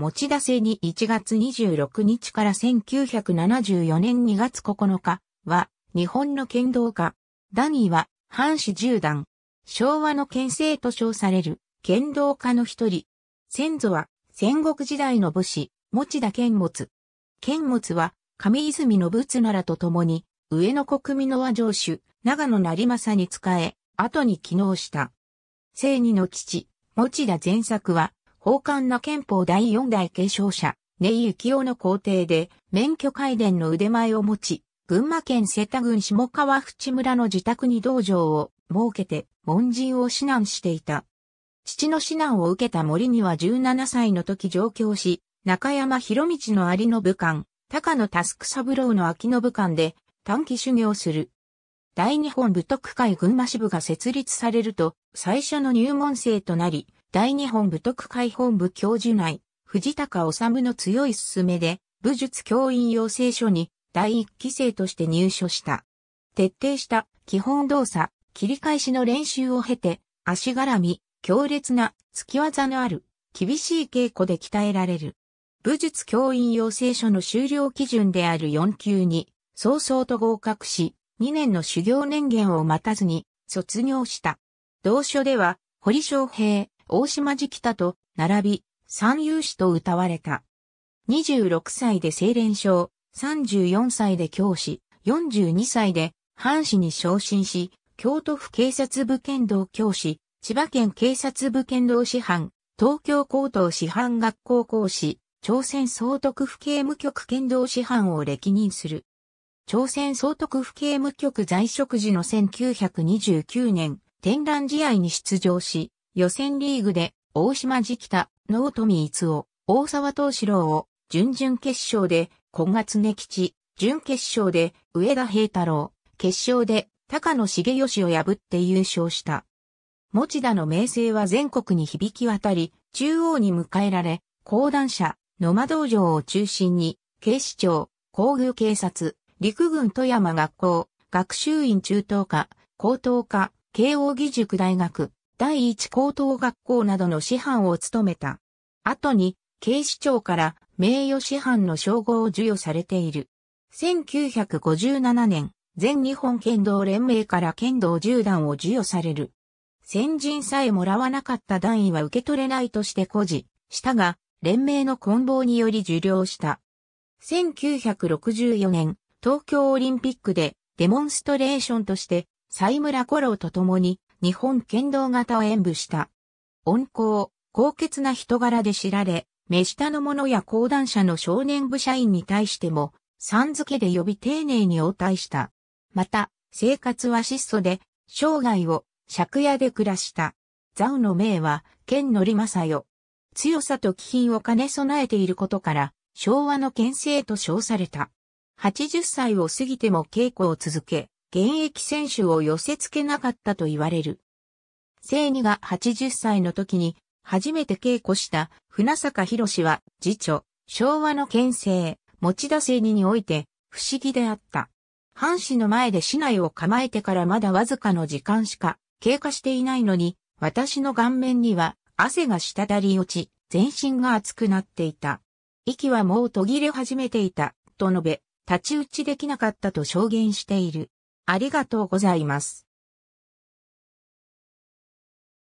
持ち出せに1月26日から1974年2月9日は日本の剣道家。ダニーは藩士十段。昭和の県政と称される剣道家の一人。先祖は戦国時代の武士、持田剣持。剣持は上泉信仏ならと共に上野国民の和城主、長野成政に仕え、後に機能した。正二の父、持田前作は宝冠な憲法第四代継承者、根井幸雄の皇帝で、免許改伝の腕前を持ち、群馬県瀬田郡下川淵村の自宅に道場を設けて、門人を指南していた。父の指南を受けた森には17歳の時上京し、中山博道の有の武官、高野タスク三郎の秋の武官で短期修行する。大日本武徳会群馬支部が設立されると、最初の入門生となり、大日本武徳会本部教授内、藤高治の強い勧めで、武術教員養成所に第一期生として入所した。徹底した基本動作、切り返しの練習を経て、足絡み、強烈な、突き技のある、厳しい稽古で鍛えられる。武術教員養成所の修了基準である4級に、早々と合格し、2年の修行年限を待たずに、卒業した。同書では、堀昌平、大島寺北と並び、三遊士と歌われた。26歳で清廉賞、34歳で教師、42歳で藩士に昇進し、京都府警察部剣道教師、千葉県警察部剣道師範、東京高等師範学校講師、朝鮮総督府刑務局剣道師範を歴任する。朝鮮総督府刑務局在職時の1929年、展覧試合に出場し、予選リーグで、大島直北、野富逸夫、大沢東四郎を、準々決勝で、小月根吉、準決勝で、上田平太郎、決勝で、高野重義を破って優勝した。持田の名声は全国に響き渡り、中央に迎えられ、講談社、野間道場を中心に、警視庁、皇宮警察、陸軍富山学校、学習院中等科、高等科、慶応義塾大学、第一高等学校などの師範を務めた。後に、警視庁から名誉師範の称号を授与されている。1957年、全日本剣道連盟から剣道10段を授与される。先人さえもらわなかった段位は受け取れないとして孤児、したが、連盟の棍棒により受領した。1964年、東京オリンピックでデモンストレーションとして、西村五郎と共に日本剣道型を演舞した。温厚、高潔な人柄で知られ、目下の者や講談者の少年部社員に対しても、さん付けで呼び丁寧に応対した。また、生活は質素で、生涯を借家で暮らした。ザウの名は、剣則正よ。強さと気品を兼ね備えていることから、昭和の剣聖と称された。80歳を過ぎても稽古を続け、現役選手を寄せ付けなかったと言われる。生二が80歳の時に初めて稽古した船坂博士は次女、昭和の県政、持田生二において不思議であった。藩士の前で市内を構えてからまだわずかの時間しか経過していないのに、私の顔面には汗が滴り落ち、全身が熱くなっていた。息はもう途切れ始めていた、と述べ、立ち打ちできなかったと証言している。ありがとうございます。